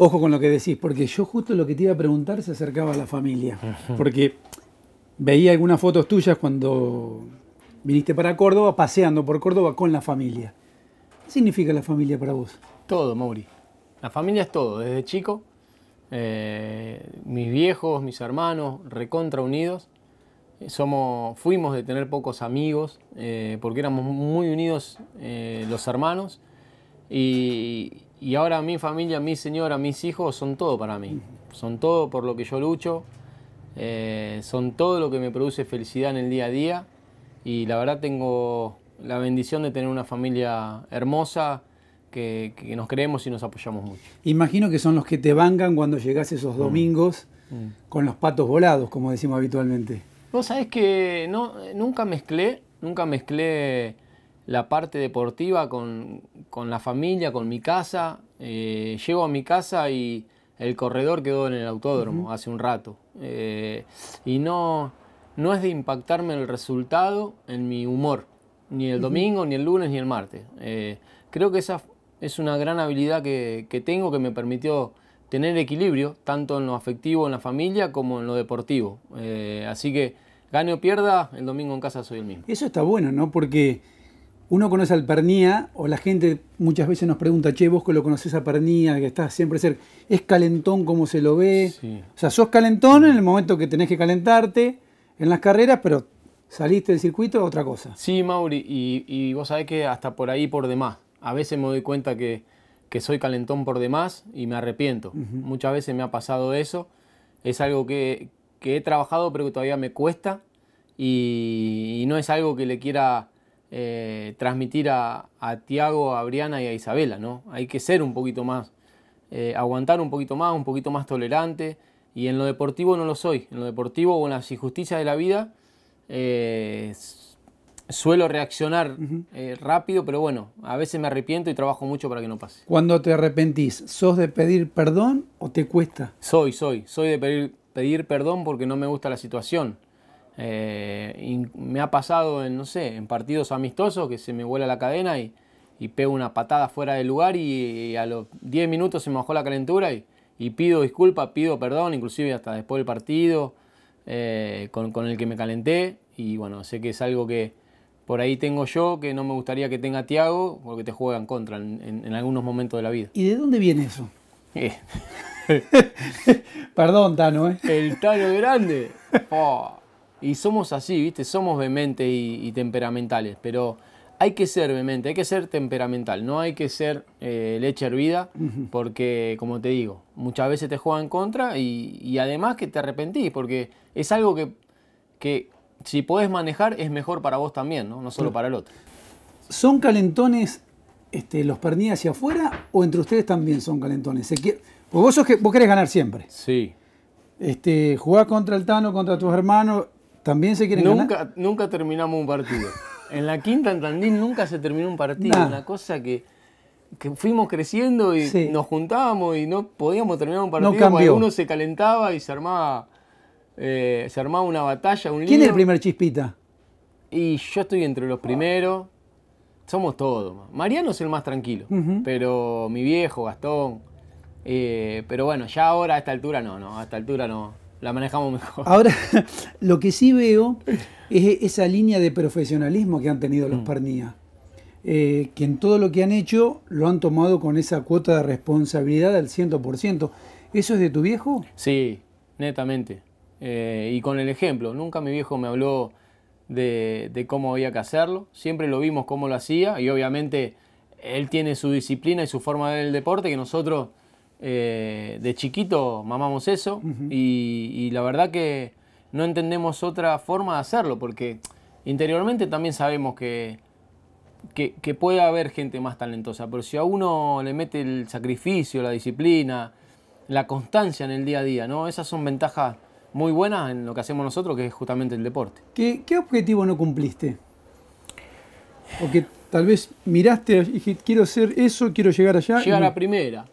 Ojo con lo que decís, porque yo justo lo que te iba a preguntar se acercaba a la familia. Porque veía algunas fotos tuyas cuando viniste para Córdoba, paseando por Córdoba con la familia. ¿Qué significa la familia para vos? Todo, Mauri. La familia es todo, desde chico. Eh, mis viejos, mis hermanos, recontra unidos. Somos, fuimos de tener pocos amigos, eh, porque éramos muy unidos eh, los hermanos. Y, y ahora mi familia, mi señora, mis hijos son todo para mí. Son todo por lo que yo lucho. Eh, son todo lo que me produce felicidad en el día a día. Y la verdad tengo la bendición de tener una familia hermosa que, nos creemos y nos apoyamos mucho. Imagino que son los que te bancan cuando llegas esos mm. domingos mm. con los patos volados, como decimos habitualmente. Vos sabés que no, nunca mezclé, nunca mezclé la parte deportiva con, la familia, con mi casa. Eh, llego a mi casa y el corredor quedó en el autódromo hace un rato. Eh, y no, no es de impactarme el resultado en mi humor, ni el domingo, ni el lunes, ni el martes. Eh, creo que esa es una gran habilidad que, tengo que me permitió tener equilibrio, tanto en lo afectivo, en la familia, como en lo deportivo. así que gane o pierda, el domingo en casa soy el mismo. Eso está bueno, ¿no? Porque uno conoce al Pernía, o la gente muchas veces nos pregunta, che, vos que lo conoces a Pernía, que estás siempre ser ¿es calentón como se lo ve? O sea, sos calentón en el momento que tenés que calentarte en las carreras, pero saliste del circuito, otra cosa. Sí, Mauri, y, vos sabés que hasta por ahí por demás. A veces me doy cuenta que, soy calentón por demás y me arrepiento. Muchas veces me ha pasado eso. Es algo que, he trabajado, pero que todavía me cuesta. y no es algo que le quiera eh, transmitir a, Tiago, a Briana y a Isabela, ¿no? Hay que ser un poquito más, eh, aguantar un poquito más, un poquito más tolerante. Y en lo deportivo no lo soy. En lo deportivo o en las injusticias de la vida eh, suelo reaccionar rápido, pero bueno, a veces me arrepiento y trabajo mucho para que no pase. ¿Cuándo te arrepentís, ¿sos de pedir perdón o te cuesta? Soy, soy. Soy de pedir perdón porque no me gusta la situación. Eh, me ha pasado en, no sé, en partidos amistosos que se me vuela la cadena y, pego una patada fuera del lugar y, a los 10 minutos se me bajó la calentura y, pido disculpas, pido perdón, inclusive hasta después del partido eh, con, el que me calenté. Y bueno, sé que es algo que por ahí tengo yo, que no me gustaría que tenga Tiago, porque te juegan contra en, contra en algunos momentos de la vida. ¿Y de dónde viene eso? Eh. Perdón, Tano. ¿eh? El Tano grande. Y somos así, ¿viste? Somos vehementes y, temperamentales, pero hay que ser vehemente, hay que ser temperamental, no hay que ser eh, leche hervida, porque, como te digo, muchas veces te juegan contra y, además que te arrepentís, porque es algo que, que si podés manejar es mejor para vos también, no, no solo para el otro. ¿Son calentones este, los pernil hacia afuera o entre ustedes también son calentones? vos, sos que, vos querés ganar siempre. Sí. Este, jugás contra el Tano, contra tus hermanos, también se quieren nunca, ganar. Nunca terminamos un partido. En la quinta en Tandil nunca se terminó un partido. Una cosa que, fuimos creciendo y nos juntábamos y no podíamos terminar un partido. No se calentaba y se armaba, eh, se armaba una batalla, un ¿Quién es el primer chispita? Y yo estoy entre los primeros. Somos todos. Mariano es el más tranquilo, pero mi viejo, Gastón. Eh, pero bueno, ya ahora a esta altura no, no, a esta altura no la manejamos mejor. Ahora, lo que sí veo es esa línea de profesionalismo que han tenido los mm. Eh, que en todo lo que han hecho lo han tomado con esa cuota de responsabilidad al 100%. ¿Eso es de tu viejo? Sí, netamente. Eh, y con el ejemplo, nunca mi viejo me habló de, de cómo había que hacerlo, siempre lo vimos cómo lo hacía y obviamente él tiene su disciplina y su forma del deporte que nosotros eh, de chiquito mamamos eso y, la verdad que no entendemos otra forma de hacerlo porque interiormente también sabemos que, que, puede haber gente más talentosa, pero si a uno le mete el sacrificio, la disciplina, la constancia en el día a día, ¿no? esas son ventajas muy buenas en lo que hacemos nosotros, que es justamente el deporte. ¿Qué, objetivo no cumpliste? O que tal vez miraste y dijiste, quiero hacer eso, quiero llegar allá. Llegar a la primera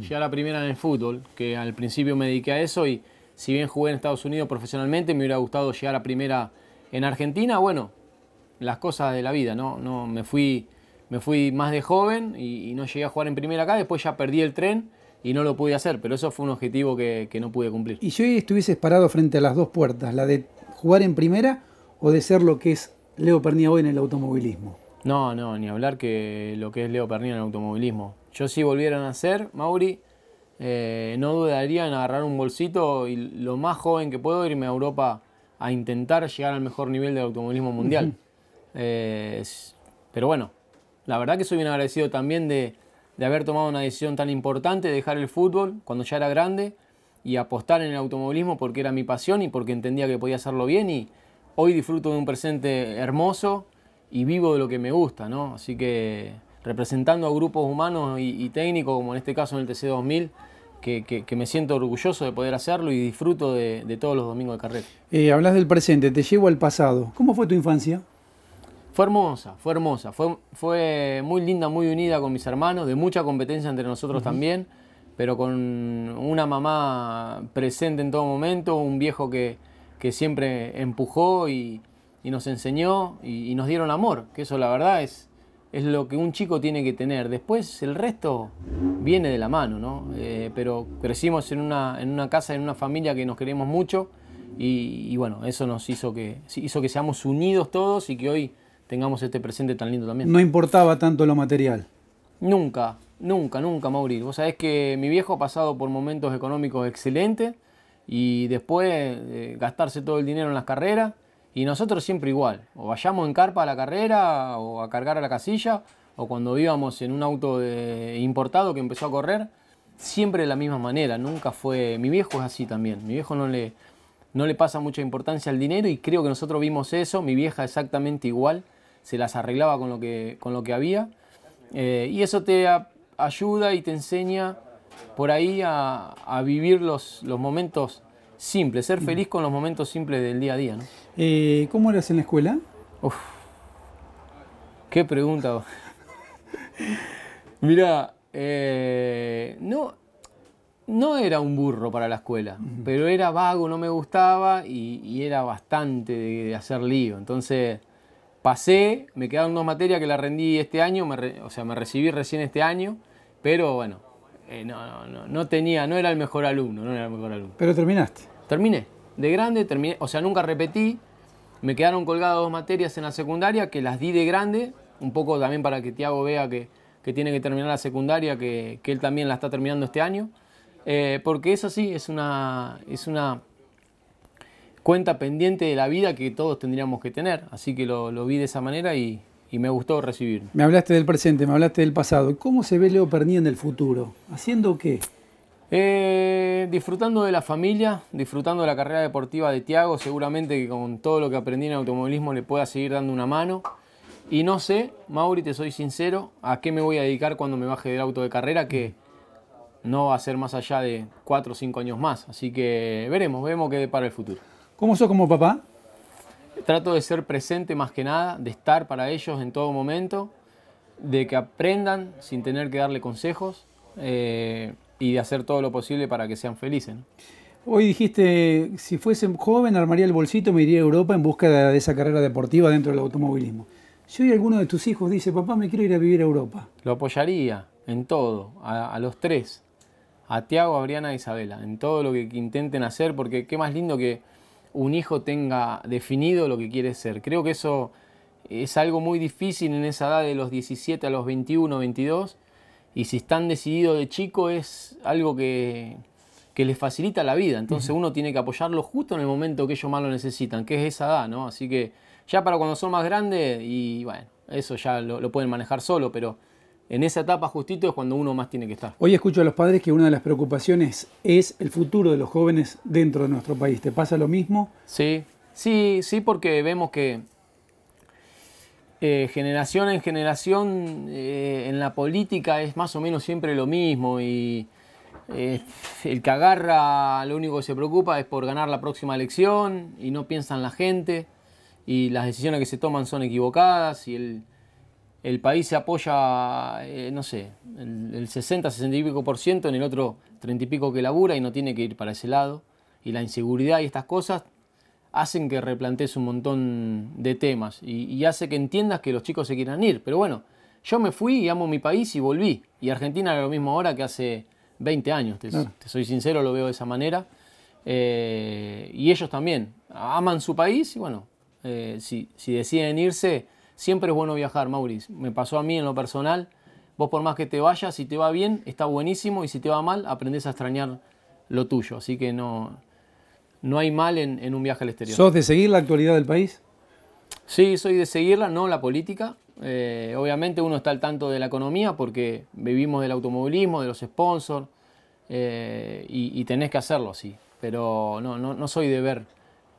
llegar a primera en el fútbol, que al principio me dediqué a eso y si bien jugué en Estados Unidos profesionalmente, me hubiera gustado llegar a primera en Argentina, bueno, las cosas de la vida, ¿no? me, fui, me fui más de joven y, no llegué a jugar en primera acá, después ya perdí el tren y no lo pude hacer, pero eso fue un objetivo que, no pude cumplir. ¿Y si hoy estuvieses parado frente a las dos puertas, la de jugar en primera o de ser lo que es Leo Pernía hoy en el automovilismo? No, no, ni hablar que lo que es Leo Pernía en el automovilismo. Yo si volvieran a hacer, Mauri, eh, no dudaría en agarrar un bolsito y lo más joven que puedo irme a Europa a intentar llegar al mejor nivel del automovilismo mundial. Eh, pero bueno, la verdad que soy bien agradecido también de, de haber tomado una decisión tan importante, de dejar el fútbol cuando ya era grande y apostar en el automovilismo porque era mi pasión y porque entendía que podía hacerlo bien y hoy disfruto de un presente hermoso y vivo de lo que me gusta, ¿no? Así que representando a grupos humanos y, técnicos, como en este caso en el TC2000, que, me siento orgulloso de poder hacerlo y disfruto de, todos los domingos de carrera. Eh, hablas del presente, te llevo al pasado. ¿Cómo fue tu infancia? Fue hermosa, fue hermosa. Fue, fue muy linda, muy unida con mis hermanos, de mucha competencia entre nosotros también, pero con una mamá presente en todo momento, un viejo que, que siempre empujó y, nos enseñó y nos dieron amor, que eso la verdad es, es lo que un chico tiene que tener. Después el resto viene de la mano, ¿no? Eh, pero crecimos en una, en una casa, en una familia que nos queremos mucho y, bueno, eso nos hizo que, hizo que seamos unidos todos y que hoy tengamos este presente tan lindo también. No importaba tanto lo material. Nunca, nunca, nunca, Mauri. Vos sabés que mi viejo ha pasado por momentos económicos excelentes y después eh, gastarse todo el dinero en las carreras y nosotros siempre igual, o vayamos en carpa a la carrera, o a cargar a la casilla, o cuando íbamos en un auto importado que empezó a correr, siempre de la misma manera, nunca fue... Mi viejo es así también, mi viejo no le, no le pasa mucha importancia al dinero y creo que nosotros vimos eso, mi vieja exactamente igual, se las arreglaba con lo que, con lo que había, eh, y eso te ayuda y te enseña por ahí a, vivir los, los momentos simple, ser mm. feliz con los momentos simples del día a día. ¿no? Eh, ¿Cómo eras en la escuela? qué pregunta. mirá eh, no, no era un burro para la escuela, pero era vago, no me gustaba y, era bastante de, hacer lío. Entonces pasé, me quedaron dos materias que la rendí este año, o sea, me recibí recién este año, pero bueno, eh, no, no, no, no tenía, no era el mejor alumno, no era el mejor alumno. Pero terminaste. Terminé. De grande terminé. O sea, nunca repetí. Me quedaron colgadas dos materias en la secundaria que las di de grande. Un poco también para que Tiago vea que, tiene que terminar la secundaria, que, él también la está terminando este año. Eh, porque eso sí, es una, es una cuenta pendiente de la vida que todos tendríamos que tener. Así que lo, vi de esa manera y, me gustó recibir. Me hablaste del presente, me hablaste del pasado. ¿Cómo se ve Leo Pernía en el futuro? ¿Haciendo qué? Eh, disfrutando de la familia, disfrutando de la carrera deportiva de Tiago, seguramente que con todo lo que aprendí en automovilismo le pueda seguir dando una mano. Y no sé, Mauri, te soy sincero, a qué me voy a dedicar cuando me baje del auto de carrera, que no va a ser más allá de 4 o 5 años más. Así que veremos, vemos qué depara el futuro. ¿Cómo sos como papá? Trato de ser presente más que nada, de estar para ellos en todo momento, de que aprendan sin tener que darle consejos. Eh, y de hacer todo lo posible para que sean felices. Hoy dijiste, si fuese joven, armaría el bolsito, me iría a Europa en busca de esa carrera deportiva dentro del automovilismo. Si hoy alguno de tus hijos dice, papá, me quiero ir a vivir a Europa. Lo apoyaría en todo, a, los tres, a Tiago, a Briana, a Isabela, en todo lo que intenten hacer, porque qué más lindo que un hijo tenga definido lo que quiere ser. Creo que eso es algo muy difícil en esa edad de los 17 a los 21, 22, y si están decididos de chico es algo que, les facilita la vida. Entonces uno tiene que apoyarlo justo en el momento que ellos más lo necesitan, que es esa edad, ¿no? Así que ya para cuando son más grandes y bueno, eso ya lo, lo, pueden manejar solo, pero en esa etapa justito es cuando uno más tiene que estar. Hoy escucho a los padres que una de las preocupaciones es el futuro de los jóvenes dentro de nuestro país. ¿Te pasa lo mismo? Sí, sí, sí, porque vemos que eh, generación en generación eh, en la política es más o menos siempre lo mismo y eh, el que agarra lo único que se preocupa es por ganar la próxima elección y no piensa en la gente y las decisiones que se toman son equivocadas y el, país se apoya, no sé, el, el 60, 60 y pico por ciento en el otro 30 y pico que labura y no tiene que ir para ese lado y la inseguridad y estas cosas hacen que replantes un montón de temas y, hace que entiendas que los chicos se quieran ir. Pero bueno, yo me fui y amo mi país y volví. Y Argentina era lo mismo ahora que hace 20 años, te, soy sincero, lo veo de esa manera. Eh, y ellos también aman su país y bueno, eh, si, si, deciden irse, siempre es bueno viajar, Mauricio. Me pasó a mí en lo personal. Vos por más que te vayas, si te va bien, está buenísimo y si te va mal, aprendes a extrañar lo tuyo. Así que no, no hay mal en, un viaje al exterior. ¿Sos de seguir la actualidad del país? Sí, soy de seguirla, no la política. Eh, obviamente uno está al tanto de la economía porque vivimos del automovilismo, de los sponsors, eh, y, y, tenés que hacerlo así. Pero no, no, no, soy de ver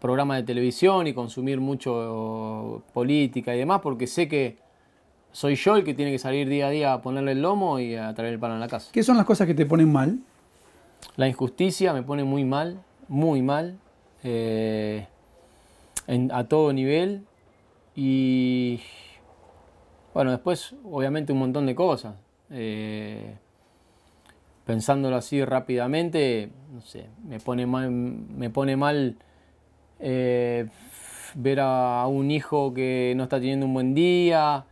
programas de televisión y consumir mucho política y demás porque sé que soy yo el que tiene que salir día a día a ponerle el lomo y a traer el pan a la casa. ¿Qué son las cosas que te ponen mal? La injusticia me pone muy mal, muy mal, eh, a todo nivel. Y bueno, después obviamente un montón de cosas. Eh, pensándolo así rápidamente, no sé, me pone mal, me pone mal eh, ver a, un hijo que no está teniendo un buen día,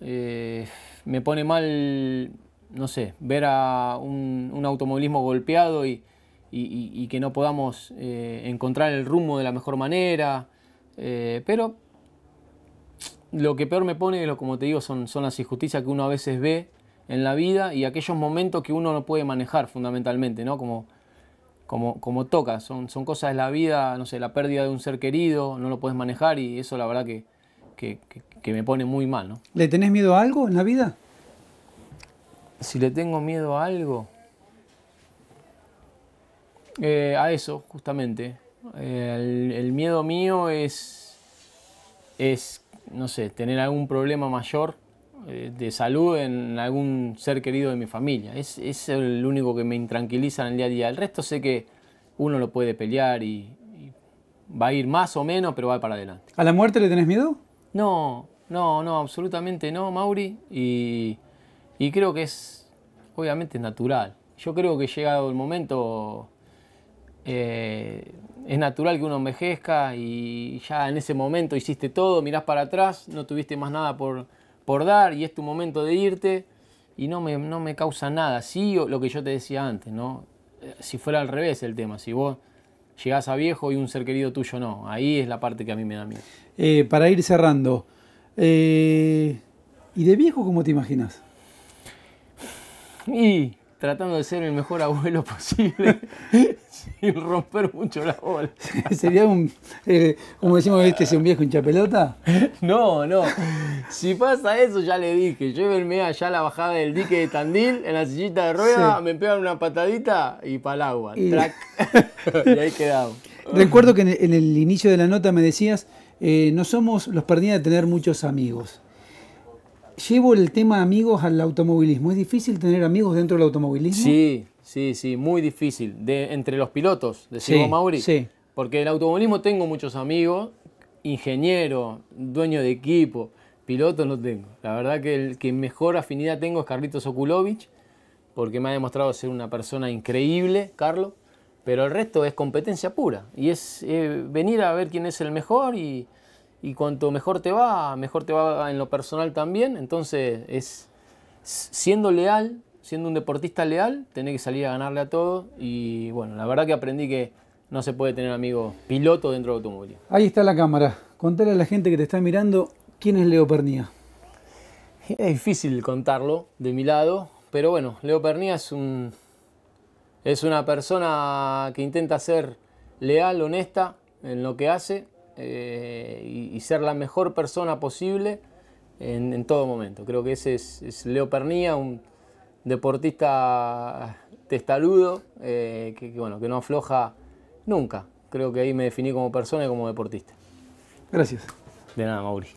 me pone mal, no sé, ver a un, un automovilismo golpeado y, y, que no podamos eh, encontrar el rumbo de la mejor manera. Eh, pero lo que peor me pone, como te digo, son, son las injusticias que uno a veces ve en la vida y aquellos momentos que uno no puede manejar fundamentalmente, ¿no? Como, toca, son, son cosas de la vida, no sé, la pérdida de un ser querido, no lo puedes manejar y eso la verdad que, me pone muy mal, ¿Le tenés miedo a algo en la vida? Si le tengo miedo a algo, eh, a eso, justamente. el, miedo mío es, es, no sé, tener algún problema mayor eh, de salud en algún ser querido de mi familia. Es, es, el único que me intranquiliza en el día a día. El resto sé que uno lo puede pelear y, va a ir más o menos, pero va para adelante. ¿A la muerte le tenés miedo? No, no, no, absolutamente no, Mauri. Y, y creo que es, obviamente es natural. Yo creo que llegado el momento eh, es natural que uno envejezca y ya en ese momento hiciste todo, mirás para atrás, no tuviste más nada por, por dar y es tu momento de irte y no me, no me causa nada. Sí, lo que yo te decía antes, ¿no? Eh, si fuera al revés el tema, si vos llegás a viejo y un ser querido tuyo no, ahí es la parte que a mí me da miedo. Eh, para ir cerrando, ¿y de viejo cómo te imaginas? Y tratando de ser el mejor abuelo posible sin romper mucho la bola. ¿Sería un, eh, como decimos, este es un viejo hinchapelota? No, no. Si pasa eso, ya le dije, llévenme allá a la bajada del dique de Tandil, en la sillita de rueda, me pegan una patadita y para agua. Y... y ahí quedamos. Recuerdo que en el inicio de la nota me decías, eh, no somos los perdidos de tener muchos amigos llevo el tema amigos al automovilismo. ¿Es difícil tener amigos dentro del automovilismo? Sí, sí, sí, muy difícil. De, entre los pilotos, decimos Mauri. Sí. Porque el automovilismo tengo muchos amigos, ingeniero, dueño de equipo, pilotos no tengo. La verdad que el que mejor afinidad tengo es Carlitos Okulovich, porque me ha demostrado ser una persona increíble, Carlos. Pero el resto es competencia pura y es eh, venir a ver quién es el mejor y, y cuanto mejor te va, mejor te va en lo personal también. Entonces, es siendo leal, siendo un deportista leal, tenés que salir a ganarle a todo. Y bueno, la verdad que aprendí que no se puede tener amigo piloto dentro de automóvil. Ahí está la cámara. Contale a la gente que te está mirando quién es Leo Pernía. Es difícil contarlo de mi lado, pero bueno, Leo Pernía es un es una persona que intenta ser leal, honesta en lo que hace, eh, y, ser la mejor persona posible en, todo momento. Creo que ese es, Leo Pernía, un deportista Testaludo eh, que, bueno, que no afloja nunca. Creo que ahí me definí como persona y como deportista. Gracias. De nada, Mauri.